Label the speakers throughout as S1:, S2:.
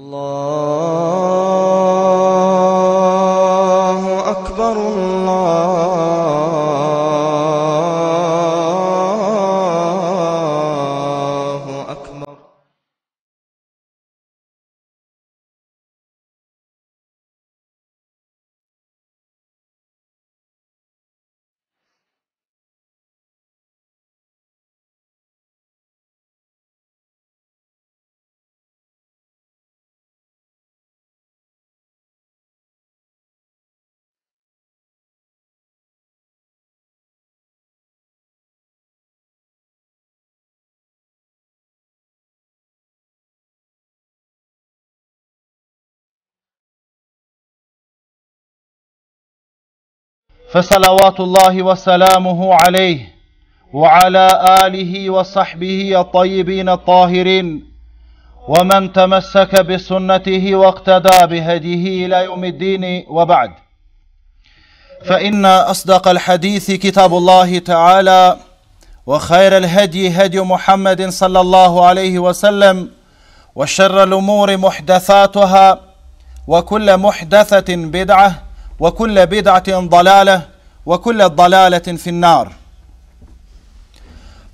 S1: الله أكبر الله فصلوات الله وسلامه عليه وعلى اله وصحبه الطيبين الطاهرين ومن تمسك بسنته واقتدى بهديه الى يوم الدين وبعد فان اصدق الحديث كتاب الله تعالى وخير الهدي هدي محمد صلى الله عليه وسلم وشر الامور محدثاتها وكل محدثه بدعه wa kulle bidatin dhalale, wa kulle dhalaletin finnar.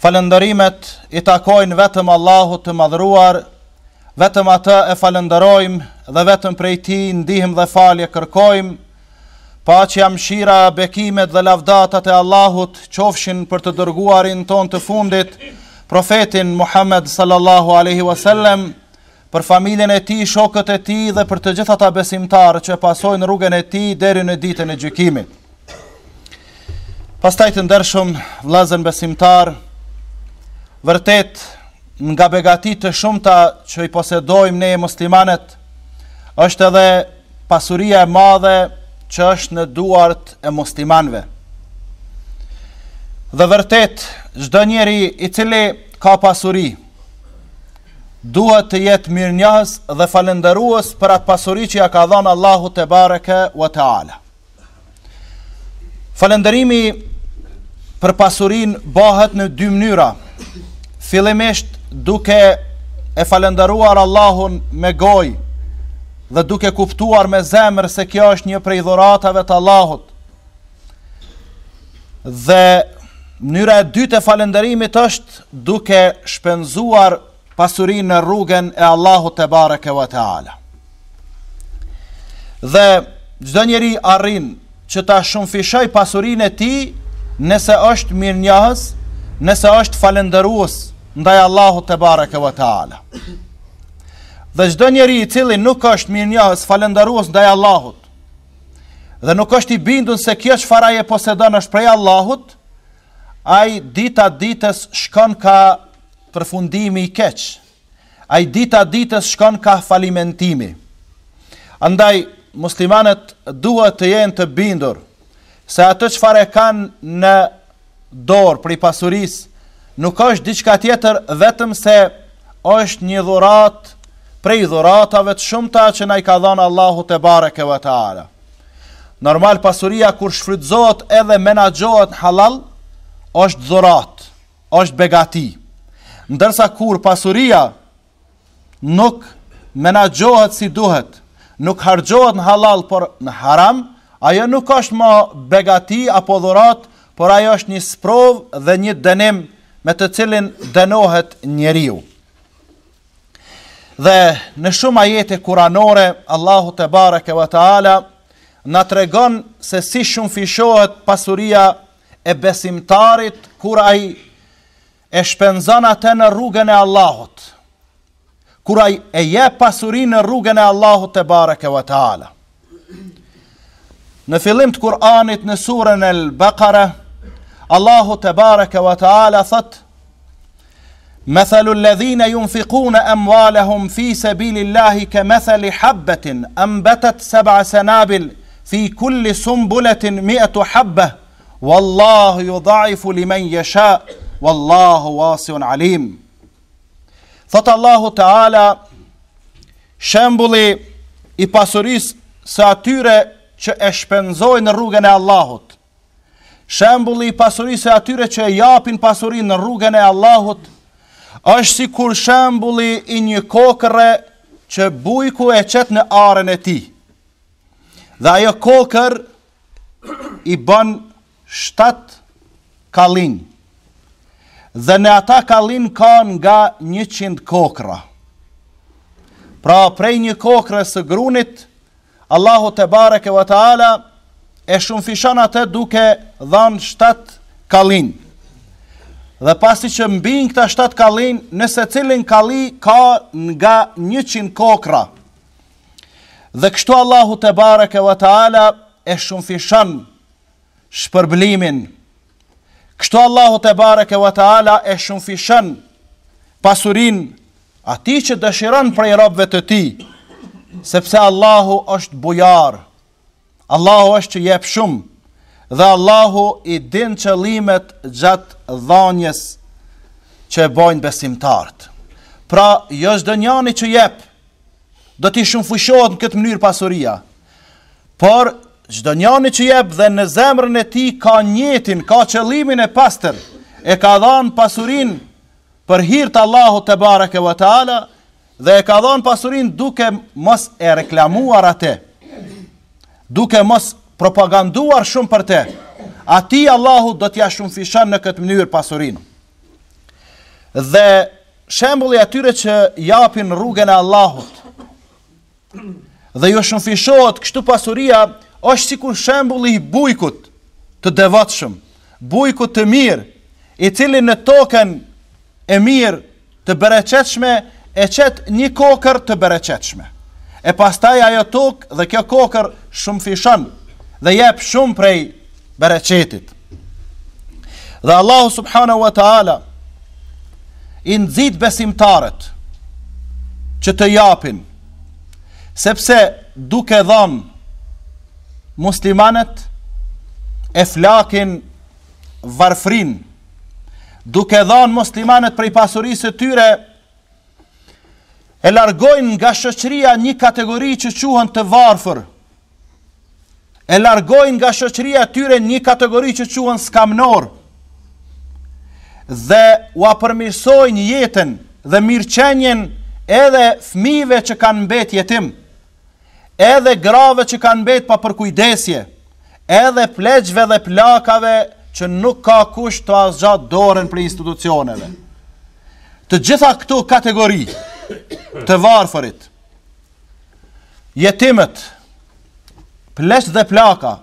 S1: Falëndërimet i takojnë vetëm Allahut të madhruar, vetëm atë e falëndërojmë dhe vetëm prej ti ndihim dhe falje kërkojmë, pa që jam shira bekimet dhe lavdatat e Allahut qofshin për të dërguarin ton të fundit, profetin Muhammed sallallahu aleyhi wasallam, për familjen e tij, shokët e tij dhe për të gjithë ata besimtarë që pasojnë rrugën e tij deri në ditën e gjykimit. Pastaj të ndershëm vllazën besimtar, vërtet nga begatit të shumta që i posedojmë ne muslimanët, është edhe pasuria e madhe që është në duart e muslimanëve. Dhe vërtet, çdo njeri i cili ka pasuri, duhet të jetë mirënjohës dhe falenderuës për atë pasuri që ja ka dhënë Allahu te bareke ve ala. Falenderimi për pasurinë bëhet në dy mënyra. Fillimisht duke e falenderuar Allahun me gojë dhe duke kuptuar me zemër se kjo është një prej dhuratave të Allahut. Dhe mënyra e dytë e falënderimit është duke shpenzuar pasurin në rrugën e Allahu të barëke e të ala. Dhe gjdo njeri arrin që ta shumëfishoj pasurin e ti nëse është mirë njahës, nëse është falenderuës ndaj Allahu të barëke wa të ala. Dhe gjdo njeri i cili nuk është mirë njahës, falenderuës ndaj Allahut, dhe nuk është i bindun se kjo që faraj e posedon është prej Allahut, a i dita ditës shkon ka përfundimi i keq. Ai dita ditës shkon ka falimentimi. Andaj muslimanët duhet të jenë të bindur se atë çfarë kanë në dorë për pasurisë nuk është diçka tjetër vetëm se është një dhurat prej dhuratave të shumta që na i ka dhënë Allahu te bareke ve taala. Normal pasuria kur shfrytëzohet edhe menaxhohet halal është dhurat, është begati ndërsa kur pasuria nuk menagjohet si duhet, nuk hargjohet në halal por në haram, ajo nuk është ma begati apo dhurat, por ajo është një sprov dhe një dënim me të cilin dënohet njeriu. Dhe në shumë ajete kuranore, Allahu të barek e vëtë ala, në të regon se si shumë fishohet pasuria e besimtarit, kur ajë e shpenzon atë në rrugën e Allahut. Kur ai e jep pasurinë në rrugën e Allahut te bareke ve taala. Në fillim të Kur'anit në surën Al-Baqara, Allahu te bareke ve taala thot: "Mathalu alladhina yunfiquna amwalahum fi sabilillahi kamathali habatin anbatat sab'a sanabil fi kulli sumbulatin 100 habba, wallahu yud'ifu liman yasha'." Wallahu wasiun alim. Thot Allahu Teala shembulli i pasurisë së atyre që e shpenzojnë në rrugën e Allahut. Shembulli i pasurisë së atyre që e japin pasurinë në rrugën e Allahut është si kur shembulli i një kokërre që bujku e qetë në arën e ti. Dhe ajo kokër i bën 7 kalinë dhe në ata kalin ka nga një kokra. Pra prej një kokre së grunit, Allahu te barek e vëta ala, e shumëfishan atë duke dhanë 7 kalin. Dhe pasi që mbin këta 7 kalin, nëse cilin kali ka nga një kokra. Dhe kështu Allahu te barek e vëta ala, e shumfishon shpërblimin, Kështu Allahu te bareke ve taala e shumfishën pasurin atij që dëshiron prej robëve të tij, sepse Allahu është bujar. Allahu është që jep shumë dhe Allahu i din qëllimet gjatë dhanjes që e bojnë besimtartë. Pra, jështë jo dënjani që jep, do t'i shumë fushohet në këtë mënyrë pasuria, por Çdo njeri që jep dhe në zemrën e tij ka njetin, ka qëllimin e pastër, e ka dhënë pasurinë për hir të Allahut te bareke ve dhe e ka dhënë pasurinë duke mos e reklamuar atë. Duke mos propaganduar shumë për të. Ati Allahu do t'ja shumë fishan në këtë mënyrë pasurinë. Dhe shembulli atyre që japin rrugën e Allahut. Dhe ju shumë kështu pasuria, është kun shembulli i bujkut të devotshëm, bujku të mirë, i cili në tokën e mirë të bereqetshme e çet një kokër të bereqetshme. E pastaj ajo tokë dhe kjo kokër shumë fishon dhe jep shumë prej bereqetit. Dhe Allahu subhanahu wa taala i nxit besimtarët që të japin sepse duke dhënë muslimanët e flakin varfrin, duke dhanë muslimanët prej pasurisë tyre, e largojnë nga shëqëria një kategori që quhen të varfër, e largojnë nga shëqëria tyre një kategori që quhen skamnor, dhe ua përmirsojnë jetën dhe mirqenjen edhe fmive që kanë mbet jetim, edhe grave që kanë mbet pa për kujdesje, edhe pleqve dhe plakave që nuk ka kush të asgjat dorën për institucioneve. Të gjitha këtu kategori të varfërit, jetimet, pleqve dhe plaka,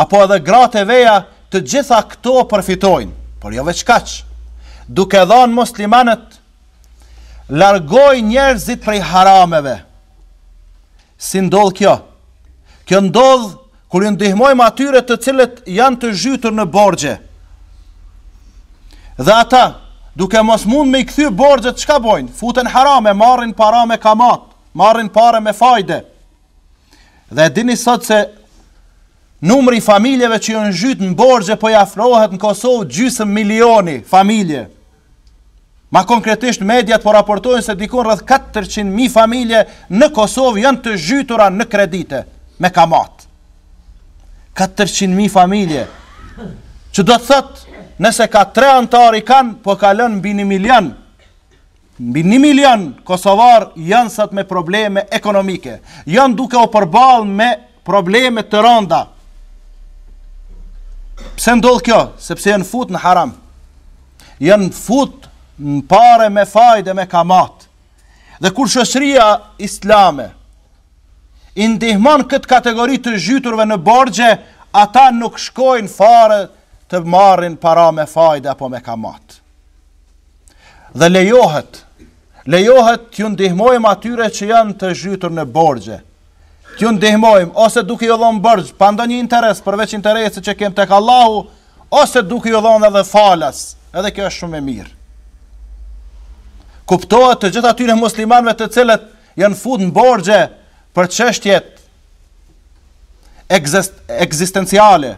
S1: apo edhe grate veja të gjitha këtu përfitojnë, por jo veçkaq, duke dhonë muslimanët, largoj njerëzit prej harameve, si ndodh kjo? Kjo ndodh kur ju ndihmojmë atyre të cilët janë të zhytur në borgje. Dhe ata, duke mos mund me i këthy borgje, të bojnë? Futën harame, marrin para me kamat, marrin pare me fajde. Dhe dini sot se numri familjeve që janë zhytur zhytë në borgje, po jafrohet në Kosovë gjysëm milioni familje, Ma konkretisht mediat po raportojnë se dikon rrëth 400.000 familje në Kosovë janë të zhytura në kredite me kamat. 400.000 familje. Që do të thëtë, nëse ka tre antari kanë, po kalën mbi një milion. Mbi një milion Kosovar janë sëtë me probleme ekonomike. Janë duke o përbalë me probleme të ronda. Pse ndodhë kjo? Sepse janë fut në haram. Janë fut Në pare me fajde me kamat Dhe kur shësria islame Indihmon këtë kategori të zhyturve në borgje Ata nuk shkojnë fare të marrin para me fajde apo me kamat Dhe lejohet Lejohet t'ju ndihmojmë atyre që janë të zhytur në borgje T'ju ndihmojmë Ose duke jo dhonë borx pa një interes përveç interesit që kem të Allahu Ose duke jo dhonë edhe falas Edhe kjo është shumë e mirë kuptohet të gjithë atyre muslimanëve të cilët janë futur në borgje për çështjet eksistenciale,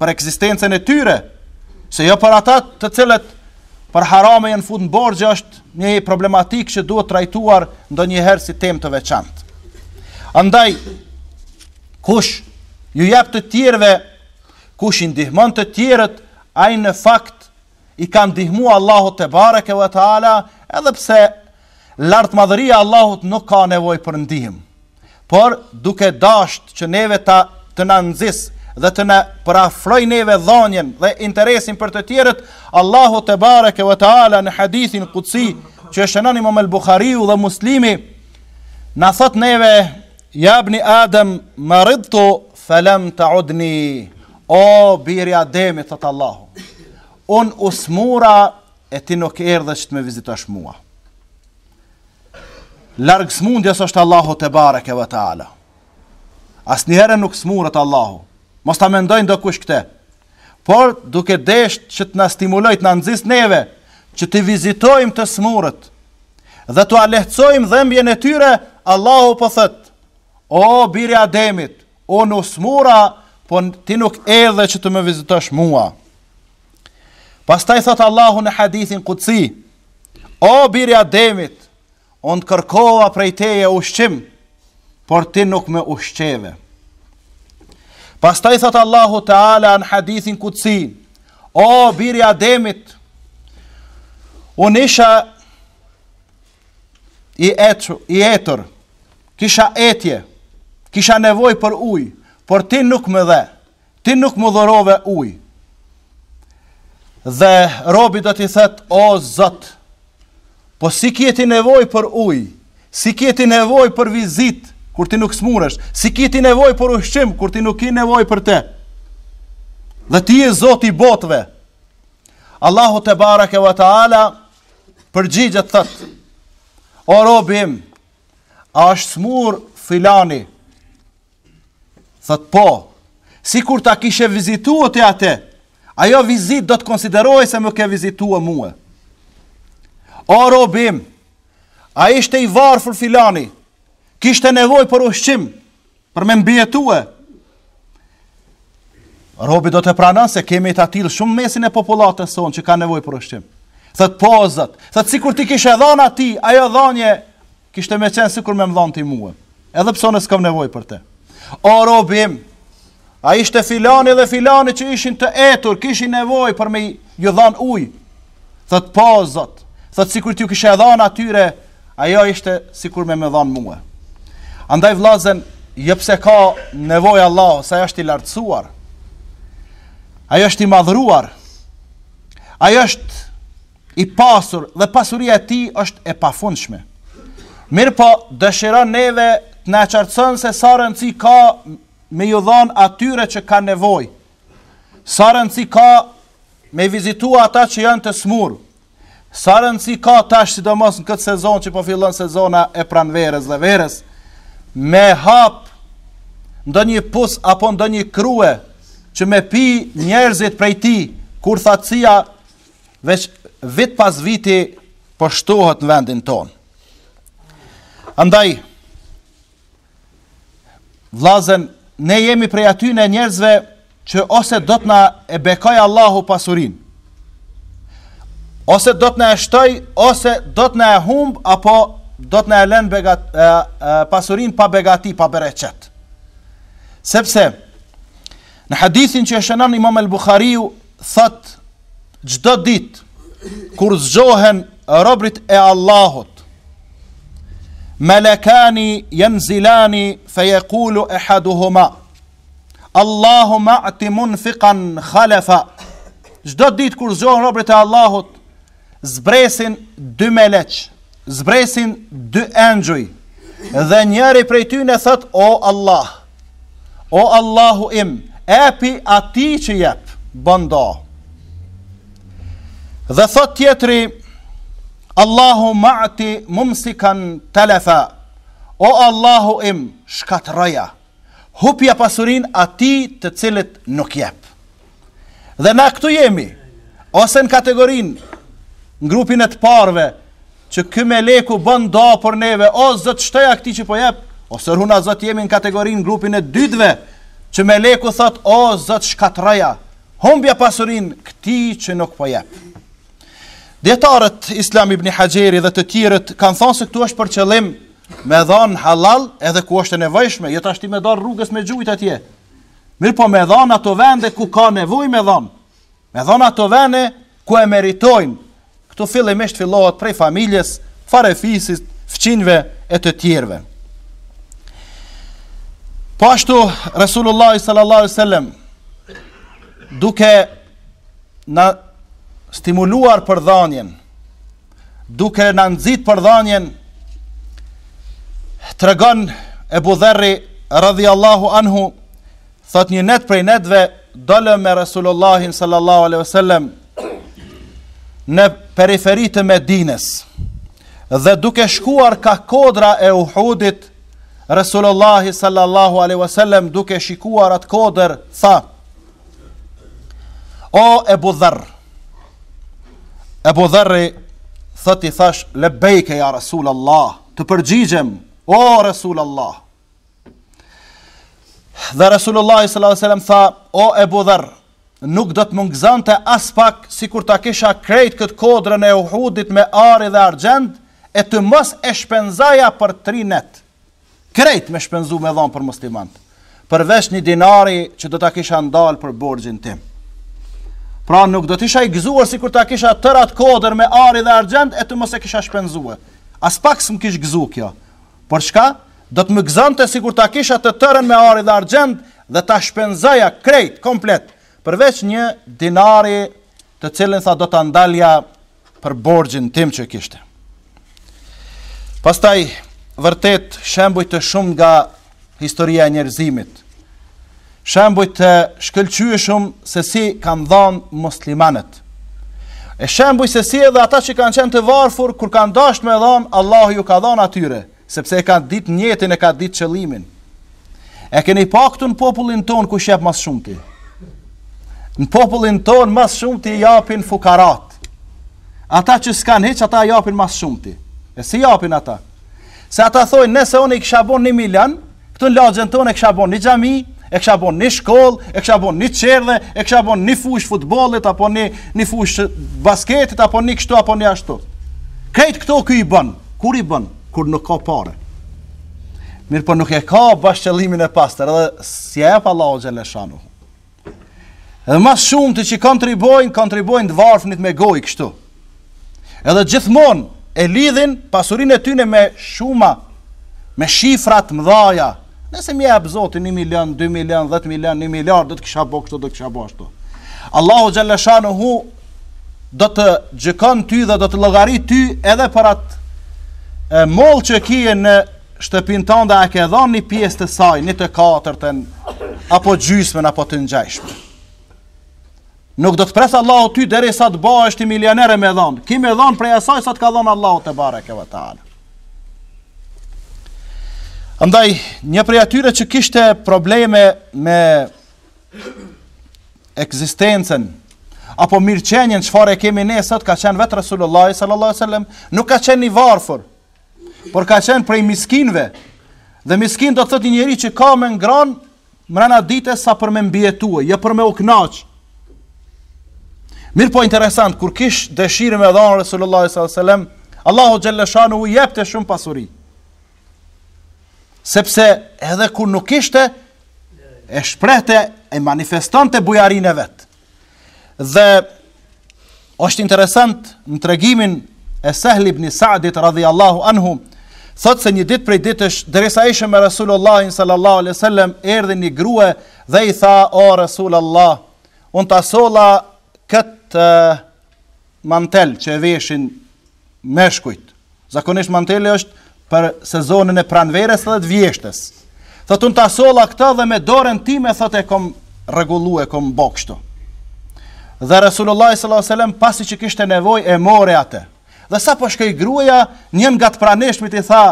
S1: për ekzistencën e tyre, se jo për ata të cilët për harame janë futur në borgje, është një problematikë që duhet trajtuar ndonjëherë si temë të veçantë. Andaj kush ju jep të tjerëve kush i ndihmon të tjerët ajnë në fakt i ka ndihmu Allahut të bareke vë të ala, edhe pse lartë madhëria Allahut nuk ka nevoj për ndihim. Por duke dasht që neve ta të në nëzisë dhe të në prafroj neve dhonjen dhe interesin për të tjerët, Allahut të bareke vë të ala në hadithin kutsi që shënonim nënimo me l-Bukhariu dhe muslimi, në thot neve, jabni Adem më rridhtu, felem të udni, o birja demit të të on usmura e ti nuk erdhe që të me vizitash mua. Largë smundjes është Allahu të barek e vëtë ala. Asë njëherë nuk smurët Allahu. Mos ta mendojnë do kush këte. Por duke deshtë që të na stimulojt, na nëzis neve, që të vizitojmë të smurët dhe të alehcojmë dhembjen e tyre, Allahu po thëtë, o birja demit, o në smura, po ti nuk erdhe që të me vizitash mua. Pas taj Allahu në hadithin këtësi, o birja demit, onë të kërkova prej teje ushqim, por ti nuk me ushqeve. Pas taj Allahu Teala në hadithin këtësi, o birja demit, unë isha i, etru, i etër, kisha etje, kisha nevoj për uj, por ti nuk me dhe, ti nuk me dhurove ujë dhe robi do t'i thëtë, o Zot, po si kjeti nevoj për uj, si kjeti nevoj për vizit, kur ti nuk smurësht, si kjeti nevoj për ushqim, kur ti nuk i nevoj për te, dhe ti e Zot i botëve, Allahu te barak e wa ta'ala, për të thëtë, o robi im, a është filani, thëtë po, si kur ta kishe vizituot e atë, Ajo vizit do të konsideroj se më ke vizitua muë. O Robim, a ishte i varë fër filani, kishte nevoj për ushqim, për me mbjetua. Robi do të pranan se kemi të atil shumë mesin e populatën son që ka nevoj për ushqim. Sëtë pozat, sëtë si kur ti kishe dhana ti, ajo dhanje kishte me qenë si kur me mdhanti muë. Edhe pëso nësë kam nevoj për te. O Robim, A ishte filani dhe filani që ishin të etur, kishin nevoj për me ju dhan uj. Thët po, zot. Thët si kur t'ju kishe dhan atyre, ajo ishte si kur me me dhan mua. Andaj vlazen, jëpse jo ka nevoj Allah, sa jashtë i lartësuar, a është i madhruar, a është i pasur dhe pasuria ti është e pafundshme. Mirë po, dëshiron neve të neqartësën se sa rëndësi ka me ju dhan atyre që kanë nevojë. Sa rëndsi ka me vizituar ata që janë të smurë, Sa rëndsi ka tash sidomos në këtë sezon që po fillon sezona e pranverës dhe verës me hap ndonjë pus apo ndonjë krue që me pi njerëzit prej tij kur thacia veç vit pas viti po shtohet në vendin tonë. Andaj vlazen ne jemi prej aty në njerëzve që ose do të na e bekoj Allahu pasurin, ose do të na e shtoj, ose do të na e humb, apo do të na e len begat, e, e, pasurin pa begati, pa bereqet. Sepse, në hadithin që e shënan imam el Bukhariu, thot, gjdo dit, kur zgjohen robrit e Allahut, melekani jen zilani fejekulu e haduhuma. Allahu ma ti mun fikan khalefa. Gjdo ditë kur zohën robrit e Allahut, zbresin dy meleq, zbresin dy enjuj, dhe njeri prej ty në thët, o Allah, o Allahu im, epi ati që jep, bëndo. Dhe thët tjetëri, Allahu ma'ti mumsikan talafa. O Allahu im, shkatërroja. Hupja pasurin ati të cilet nuk jep. Dhe na këtu jemi, ose në kategorin, në grupin e të parve, që kë me leku bën do për neve, o zët shtëja këti që po jep, ose rruna zët jemi në kategorin në grupin e dydve, që me leku thot, o zët shkatëraja, humbja pasurin këti që nuk po jep. Djetarët Islam ibn Hajeri dhe të tjirët kanë thonë se këtu është për qëllim me dhanë halal edhe ku është e nevojshme, jetë jo ashti me dhanë rrugës me gjujtë atje. Mirë po me dhanë ato vende ku ka nevoj me dhanë, me dhanë ato vende ku e meritojnë. Këtu fillimisht ishtë fillohet prej familjes, farefisit, fqinve e të tjirëve. Po ashtu Resulullah sallallahu sallam duke në stimuluar për dhanjen, duke në nëzit për dhanjen, të regon e budherri radhi Allahu anhu, thot një net për i netve, dole me Resulullahin sallallahu aleyhi ve në periferit të Medines, dhe duke shkuar ka kodra e uhudit, Resulullahi sallallahu aleyhi ve duke shikuar atë kodrë, tha, O e budherrë, Ebu Dherri thët i thash bejke ja Rasul Allah, të përgjigjem, o Rasul Allah. Dhe Rasul Allah s.a.s. tha, o Ebu Dherri, nuk do të mungëzën të aspak si kur ta kisha krejt këtë kodrën e uhudit me ari dhe argjend, e të mës e shpenzaja për tri net. Krejt me shpenzu me dhonë për muslimant, përvesh një dinari që do ta kisha ndalë për borgjin timë. Pra nuk do të isha i gëzuar sikur ta kisha tërat atë kodër me ari dhe argjend e të mos e kisha shpenzuar. As pak s'm kish gëzuar kjo. Por çka? Do të më gëzonte sikur ta kisha të tërën me ari dhe argjend dhe ta shpenzoja krejt komplet përveç një dinari të cilën sa do ta ndalja për borxhin tim që kishte. Pastaj vërtet shembuj të shumë nga historia e njerëzimit shembuj të shkëlqyëshëm se si kanë dhanë muslimanet. E shembuj se si edhe ata që kanë qenë të varfur, kur kanë dashur me dhanë, Allah ju ka dhanë atyre, sepse e kanë ditë njetin e kanë ditë qëlimin. E keni paktu në popullin tonë ku jep mas shumë ti. Në popullin tonë mas shumë ti japin fukarat. Ata që s'kanë heq, ata japin mas shumë ti. E si japin ata? Se ata thonë, nëse onë i kësha bon një milan, këtu në lagën tonë e kësha bon një gjami, e kisha bën në shkollë, e kisha bën në çerdhe, e kisha bën në fushë futbollit apo në në fushë basketit apo në kështu apo në ashtu. Këjt këto kë i bën? Kur i bën? Kur nuk ka parë. Mirë po nuk e ka bashkëllimin e pastër edhe si e pa Allahu xhaleshanu. Edhe mas shumë të që kontribojnë, kontribojnë të varfënit me goj kështu. Edhe gjithmonë e lidhin pasurin e tyne me shuma, me shifrat mdhaja, Nëse më jap Zoti 1 milion, 2 milion, 10 milion, 1 miliard, do të kisha bëu kështu, do të kisha bëu ashtu. Allahu xhalla shanuhu do të gjykon ty dhe do të llogarit ty edhe për atë e moll që kije në shtëpinë tënde a ke dhënë një pjesë të saj, një të katërtën apo gjysmën apo të ngjashme. Nuk do të pres Allahu ty derisa të bëhesh ti milioner me dhënë. Kimë dhon prej asaj sa të ka dhënë Allahu te bareke ve taala. Andaj, një prej atyre që kishte probleme me eksistencen apo mirëqenjen çfarë e kemi ne sot ka qenë vetë Resulullah sallallahu alajhi wasallam, nuk ka qenë i varfër, por ka qenë prej miskinëve. Dhe miskin do të thotë një njerëz që ka me ngran mrena ditës sa për me mbietuaj, jo për me u knaq. Mirë po interesant, kur kish dëshirë me dhanë Resulullah sallallahu alajhi wasallam, Allahu xhallashanu u jepte shumë pasuri sepse edhe kur nuk ishte e shprehte e manifestonte bujarinë e vet. Dhe është interesant në tregimin e Sahl ibn Sa'dit radhiyallahu anhu, thot se një ditë prej ditësh derisa ishe me Rasulullahin sallallahu alaihi wasallam erdhi një grua dhe i tha o Rasulullah, unë të asola këtë mantel që e veshin meshkujt. Zakonisht manteli është për sezonin e pranverës dhe të vjeshtës. Thot të në tasolla këta dhe me dorën ti me thot e kom regullu e kom bokshtu. Dhe Resulullah s.a.s. pasi që kishte nevoj e more atë. Dhe sa po shkej gruja, njën nga të praneshmi të i tha,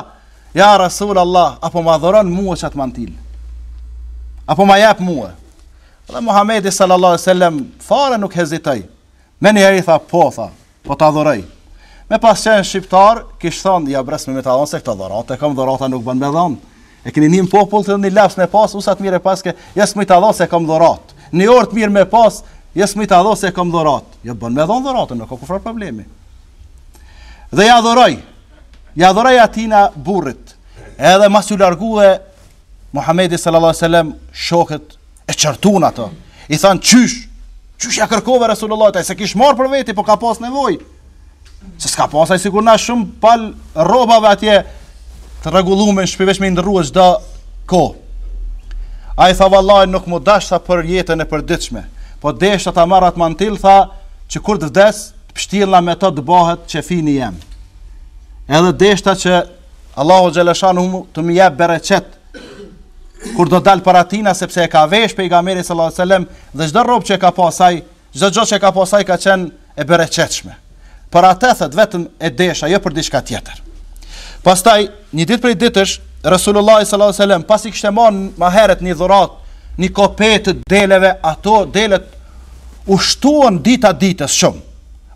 S1: ja Resulullah, apo ma dhoron mua që atë mantil. Apo ma jep mua. Dhe Muhamedi s.a.s. fare nuk hezitaj. me njeri i tha, po, tha, po ta dhorej. Me pas qenë shqiptar, kishë thonë, ja bres me me të dhonë, se këta dhorata, e kam dhorata nuk bën me dhonë. E keni një popull të një lefës me pasë, usat mire pas ke, jesë me të dhonë se kam dhorat. Një orë të mirë me pas, jesë me të dhonë se kam dhorat. Ja jo, bën me dhonë dhoratën, nuk ka kufrar problemi. Dhe ja dhoroj, ja dhoroj atina burrit, edhe mas ju largu dhe Muhammedi s.a.s. shokët e qërtun ato, i thanë qysh, qysh ja kërkove Resulullah, taj se kish marë për veti, po ka pas nevojë. Se s'ka pasaj si kur na shumë pal robave atje të regullume në shpivesh me ndërruës dhe ko. A i tha vallaj nuk mu dash tha për jetën e për ditshme, po desh të ta marat mantil tha që kur të vdes të pështila me të të bëhet që fini jem. Edhe desh ta që Allahu Gjeleshan humu të mi bereqet, kur do dal për atina sepse e ka vesh pe i gameri sallallahu Selem dhe qdo robë që e ka pasaj, qdo gjdo që e ka pasaj ka qenë e bereqetshme për atë vetëm e desha, jo për diçka tjetër. Pastaj një ditë prej ditësh Resulullah sallallahu alaihi wasallam pasi kishte marrë më herët një dhuratë, një kopetë, deleve, ato delet u shtuan dita ditës shumë.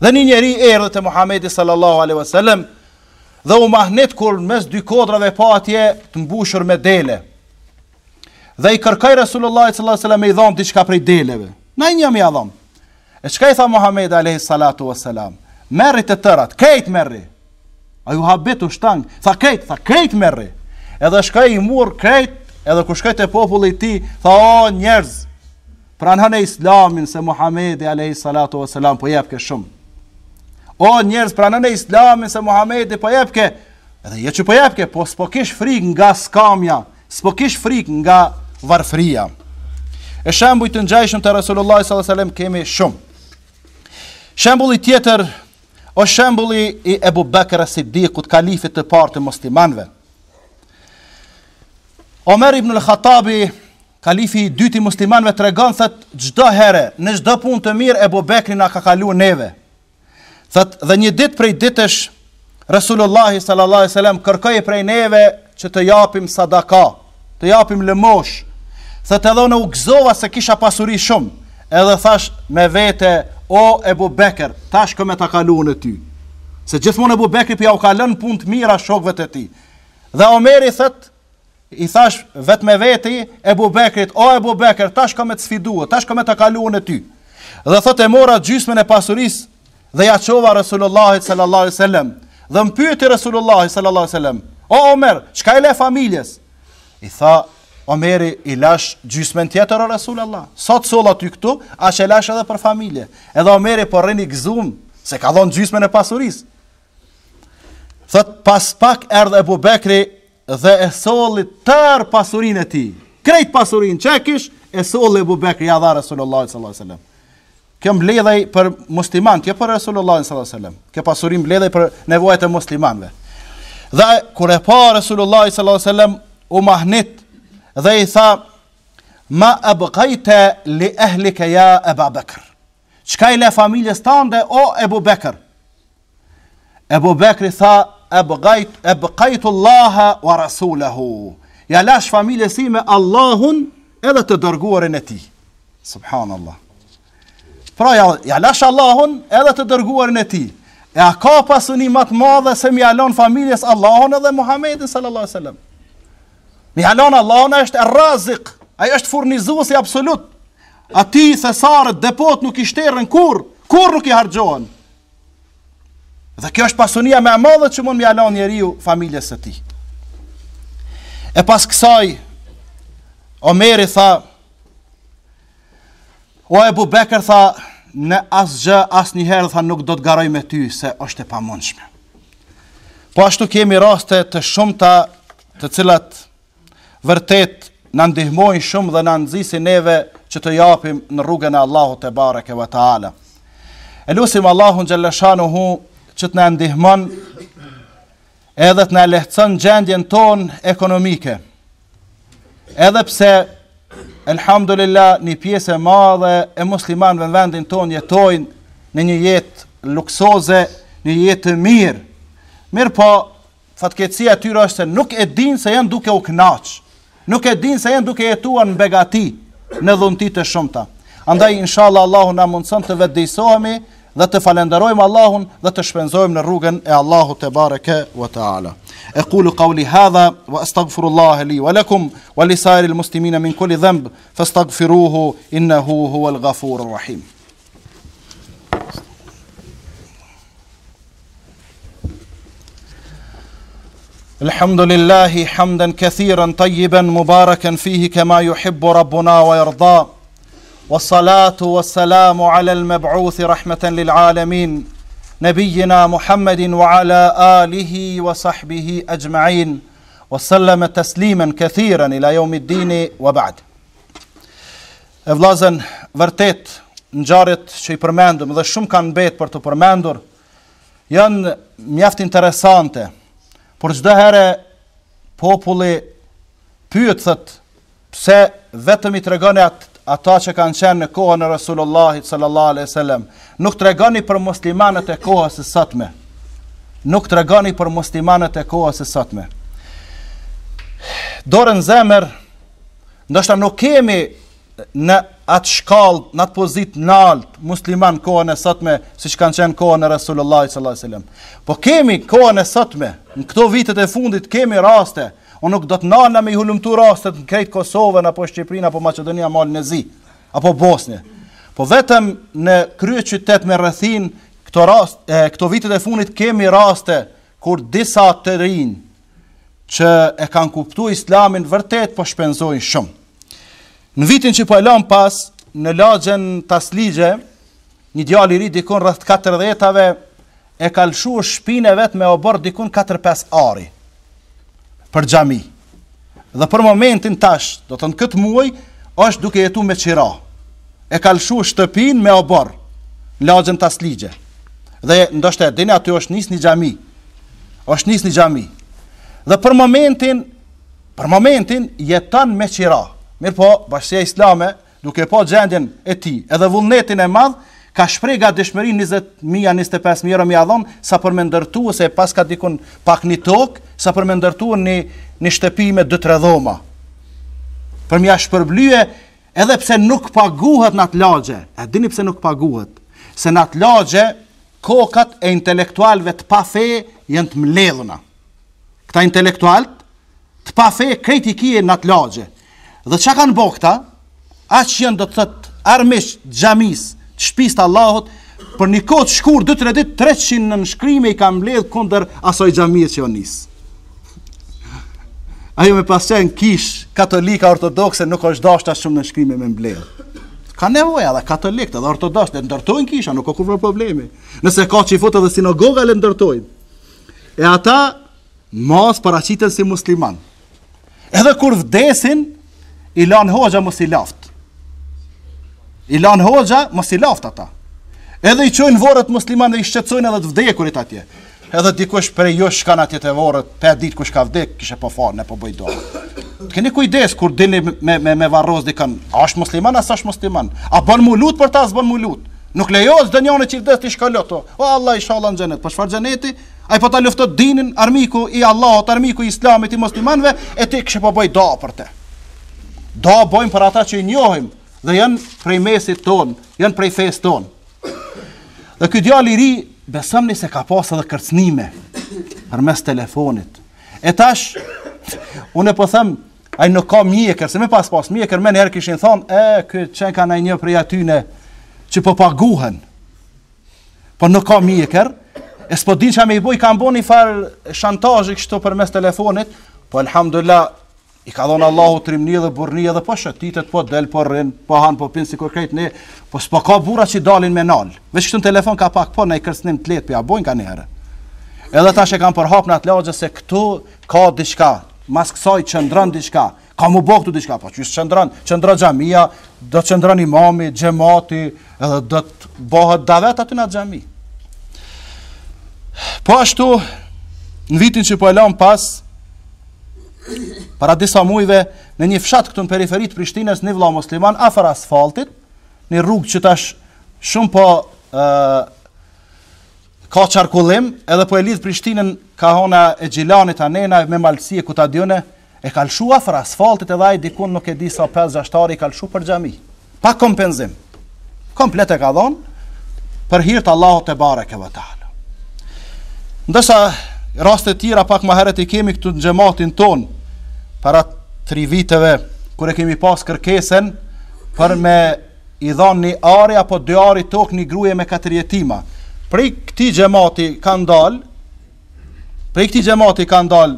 S1: Dhe një njeri erdhi te Muhamedi sallallahu alaihi wasallam dhe u mahnit kur mes dy kodrave pa atje të mbushur me dele. Dhe i kërkoi Resulullah sallallahu alaihi wasallam i dhon diçka prej deleve. Na i jam i dhon. E çka i tha Muhamedi alaihi salatu wasalam? merri të tërat, kejt merri. A ju habit u shtangë, tha kejt, tha kejt merri. Edhe shkaj i murë kejt, edhe ku shkaj të populli ti, tha o njerëz, pra në islamin se Muhamedi a.s. po jepke shumë. O njerëz, pra në islamin se Muhamedi po jepke, edhe je që po jepke, po s'po kish frik nga skamja, s'po kish frik nga varfria. E shambu i të njajshëm të Rasulullah s.a.s. kemi shumë. Shembulli tjetër O shembuli i Ebu Bekra Siddiqut, kalifit të partë të muslimanve. Omer ibn al-Khattabi, kalifi i dyti muslimanve, të regon, thëtë gjdo here, në gjdo pun të mirë, Ebu Bekri nga ka kalu neve. Thëtë dhe një ditë prej ditësh, Resulullahi sallallahu alaihi wasallam kërkoi prej neve që të japim sadaka, të japim lëmosh. Sa të në u gëzova se kisha pasuri shumë edhe thash me vete o e beker, tash këme ta kalu në ty. Se gjithmon e bu beker për ja u kalën pun të mira shokve të ti. Dhe Omeri thët, i thash vet me vete e bu o e beker, tash këme të sfidua, tash këme ta kalu në ty. Dhe thët e mora gjysme e pasuris dhe ja qova Resulullahi sallallahu sallam. Dhe mpyti Resulullahi sallallahu sallam, o Omer, qka e le familjes? I tha, Omeri i lash gjysmën tjetër o Resul Allah. Sa të sola ty këtu, a që lash edhe për familje. Edhe Omeri për po rrëni gëzum, se ka dhonë gjysmën e pasuris. Thët, pas pak erdhe Ebu Bekri dhe e soli tër pasurin e ti. Krejt pasurin, që e kish, e soli Ebu Bekri, ja dha Resul Allah s.a.w. Kjo mbledhaj për musliman, kjo për Resulullah sallallahu alaihi wasallam. Kjo pasuri mbledhaj për nevojat e muslimanëve. Dhe kur e pa Resulullah sallallahu alaihi wasallam u mahnit, dhe i tha ma e bëkajte li ehlike ja e ba Bekr qka i le familjes tande o e bu Bekr e bu Bekri tha e bëkajtë bëgajt, Allahe wa rasulahu. ja lash familjes ime Allahun edhe të dërguarin e ti subhanallah pra ja, ja lash Allahun edhe të dërguarin e ti e a ka pasuni matë madhe se mjallon familjes Allahun edhe Muhammedin sallallahu sallam Mi halon Allahun është errazik, ai është furnizuesi absolut. Ati thesarët depot nuk i shterën kur, kur nuk i hargjohen. Dhe kjo është pasunia me amadhe që mund mi alon njeri ju familjes e ti. E pas kësaj, Omeri tha, o e Beker tha, në asë gjë, asë njëherë tha, nuk do të garoj me ty, se është e pa Po ashtu kemi raste të shumëta të cilat vërtet na ndihmojnë shumë dhe na nxisin neve që të japim në rrugën e Allahut te bareke ve taala. Elusim Allahun hu që të na ndihmon edhe të na lehtëson gjendjen tonë ekonomike. Edhe pse elhamdulillah një pjesë e madhe e muslimanëve në vendin ton jetojnë në një jetë luksoze, një jetë mirë. Mirë po, fatkecija tyra është se nuk e dinë se janë duke u knaqë nuk e din se janë duke jetuar në begati, në dhunti të shumta. Andaj inshallah Allahu na mundson të vetëdijsohemi dhe të falenderojmë Allahun dhe të shpenzojmë në rrugën e Allahut te bareke we E Aqulu qawli hadha wa astaghfiru li wa lakum wa li sa'iril muslimina min kulli dhanb fastaghfiruhu innahu huwal ghafurur rahim. Alhamdulillah hamdan katiran tayiban mubarakan fihi kama yuhibbu rabbuna wa yarda والصلاه والسلام على المبعوث رحمه للعالمين نبينا محمد وعلى اله وصحبه اجمعين وسلم تسليما كثيرا الى يوم الدين وبعد فلازم vërtet ngjarjet që i përmendëm dhe shumë kanë mbetë për të përmendur janë mjaft interesante Por çdo herë populli pyet thot pse vetëm i tregoni at ata që kanë qenë në kohën e Rasulullahit sallallahu alaihi wasallam. Nuk tregoni për muslimanët e kohës së sotme. Nuk tregoni për muslimanët e kohës së sotme. Dorën zemër, ndoshta nuk kemi në atë shkallë, në atë pozit nalt, musliman kohën e sotme, si që kanë qenë kohën e Resulullah s.a.s. Po kemi kohën e sotme, në këto vitet e fundit kemi raste, o nuk do të nana me i hulumtu rastet në krejtë Kosovën, apo Shqiprin, apo Macedonia, malë në zi, apo Bosnje. Po vetëm në krye qytet me rëthin, këto, rast, këto vitet e fundit kemi raste, kur disa të rinë, që e kanë kuptu islamin vërtet, po shpenzojnë shumë. Në vitin që po e lëm pas në lagjen tasligje, një djalë i ri dikon rreth 40-tave e ka lëshuar shpinën vet me obor dikon 4-5 ari për xhami. Dhe për momentin tash, do të thon këtë muaj është duke jetu me qira. E ka lëshu shtëpin me obor, në lagjën të Dhe ndoshta e dini aty është njës një gjami. është njës një gjami. Dhe për momentin, për momentin jetan me qira. Mirë po, bashkësia islame, duke po gjendjen e ti, edhe vullnetin e madhë, ka shprej ga dëshmëri 20.000-25.000 e rëmi adhonë, sa për me ndërtu, se e pas ka dikun pak një tokë, sa për me ndërtu një, një shtëpi me dëtë dhoma. Për me shpërblyje, shpërblye, edhe pse nuk paguhet në atë lagje, e dini pse nuk paguhet, se në atë lagje, kokat e intelektualve të pa fe, të mledhuna. Këta intelektualt, të pa fe, në atë lagje. Dhe çka kanë bë këta? Aq që janë do të thotë armish xhamis, shtëpisë Allahot, Allahut për një kohë shkur, 2 do të 300 në nëshkrimi i kanë mbledh kundër asoj xhamisë që janë jo nis. Ajo me pasën kish, katolika ortodokse nuk është dashur shumë në shkrim me mbledh. Ka nevojë edhe katolikët edhe ortodoksët ndërtojnë kisha, nuk ka kur problemi. Nëse ka çifot edhe sinagoga le ndërtojnë. E ata mos paraqiten si musliman. Edhe kur vdesin, i lan hoxha mos i laft. I lan hoxha mos i laft ata. Edhe i çojnë varret musliman dhe i shqetësojnë edhe të vdekurit atje. Edhe dikush për ju kanë shkan atje të varret, pa ditë kush ka vdek, kishe po fal, ne po bëj dot. Keni kujdes kur dini me me me varros dikan, a është musliman apo s'është musliman? A bën mu lut për ta, as bën mu lut. Nuk lejohet as dënjonë që vdes ti O Allah, inshallah në xhenet. Po çfarë xheneti? Ai po ta luftot dinin armiku i Allahut, armiku i Islamit i muslimanëve, e ti kishe po bëj dot për te. Do bojmë për ata që i njohim dhe janë prej mesit ton, janë prej fes ton. Dhe këtë i ri, besëm një se ka pas edhe kërcnime për mes telefonit. E tash, unë e po thëmë, ai nuk ka mjekër, se me pas pas mjekër, me herë kishin thonë, e, këtë qenë ka në një prej atyne që po paguhen, po nuk ka mjekër, e s'po din që me i boj, kanë mbo një farë shantajë kështu për mes telefonit, po alhamdulillah, i ka dhonë Allahu trimni dhe burni dhe po shëtitet, po del, po rrin, po han, po pin, si kur ne, po s'po ka bura që i dalin me nal, veç këtë në telefon ka pak po, ne i kërsnim të letë, pja po bojnë ka herë. Edhe ta që kam përhap në atë lagje se këtu ka diçka, mas kësaj që diçka, ka mu bëhtu diçka, po që çndron çndron xhamia do të ndrën imami, gjemati, edhe do të bëhet davet aty në xhami Po ashtu, në vitin që po e pas, Para disa muajve në një fshat këtu në periferi të Prishtinës, në vëlla musliman afër asfaltit, në rrugë që tash shumë po ë ka çarkullim, edhe po e lidh Prishtinën ka hona e Xhilanit Anena me malësie e e kalshu afër asfaltit edhe ai dikun nuk e di sa 5-6 tari kalshu për xhami. Pa kompenzim. Komplet e ka dhon për hir të Allahut te bareke ve taala. Ndërsa raste tjera pak ma heret i kemi këtu në gjematin ton para tri viteve kër e kemi pas kërkesen për me i dhanë një ari apo dy ari tokë një gruje me katër jetima prej këti xhamati kanë dal prej këti gjemati kanë dal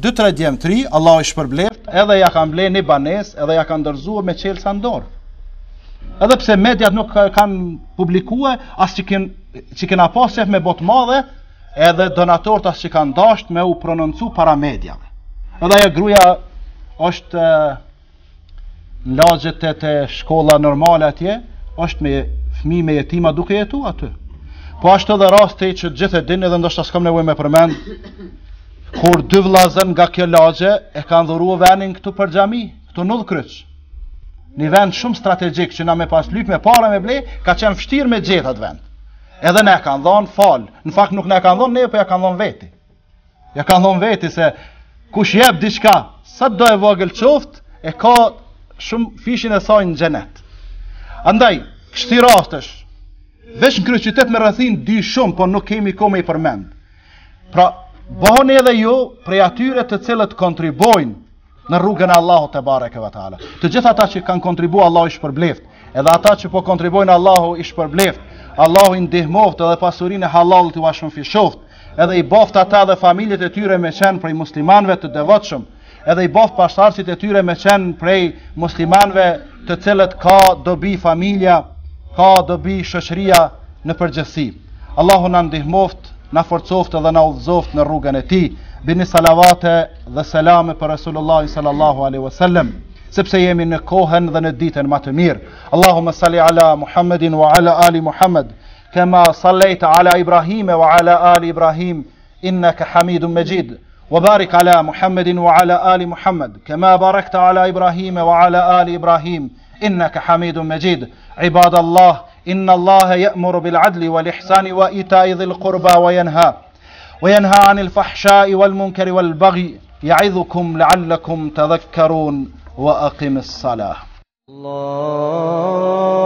S1: 2-3 djemë 3 Allah i shpërbleft edhe ja kanë ble një banes edhe ja kanë dërzuë me çelsa në dorë. edhe pse mediat nuk kanë publikuar asë që kënë që kënë me botë madhe edhe donatorët të që kanë dashur me u prononcu para medjave. Edhe ajo gruja është në lagjet e të shkolla normale atje, është me fmi me jetima duke jetu aty. Po është edhe rast e që gjithë e dinë edhe ndoshtë asë kam nevoj me përmend, kur dy vlazen nga kjo lagje e kanë ndhuru venin këtu për gjami, këtu në dhë kryç. Një vend shumë strategik që na me pas lyp me para me ble, ka qenë fështir me atë vend. Edhe ne e kanë dhon fal. Në fakt nuk na kanë dhon ne, po ja kanë dhon veti. Ja kanë dhon veti se kush jep diçka, sa do e vogël qoft e ka shumë fishin e saj në xhenet. Andaj, kështi rastësh. Vesh në kryeqytet me rëthin dy shumë, po nuk kemi kohë me i përmend. Pra, bëhuni edhe ju prej atyre të cilët kontribuojnë në rrugën e Allahut te bareke ve taala. Të gjithë ata që kanë kontribuar Allahu i shpërbleft, edhe ata që po kontribuojnë Allahu i shpërbleft. Allahu i ndihmoft edhe pasurinë e halal të washëm edhe i boft ata dhe familjet e tyre me qenë prej muslimanve të devotshëm, edhe i boft pashtarësit e tyre me qenë prej muslimanve të cilët ka dobi familja, ka dobi shoqëria në përgjithësi. Allahu na ndihmoft, na forcoft dhe na udhëzoft në rrugën e Tij. Bini salavate dhe selame për Resulullah sallallahu wa wasallam. سبسي jemi كوهن ذن dhe ماتمير اللهم صل على محمد وعلى آل محمد كما صليت على إبراهيم وعلى آل إبراهيم إنك حميد مجيد وبارك على محمد وعلى آل محمد كما باركت على إبراهيم وعلى آل إبراهيم إنك حميد مجيد عباد الله إن الله يأمر بالعدل والإحسان وإيتاء ذي القربى وينهى وينهى عن الفحشاء والمنكر والبغي يعظكم لعلكم تذكرون وأقم الصلاة الله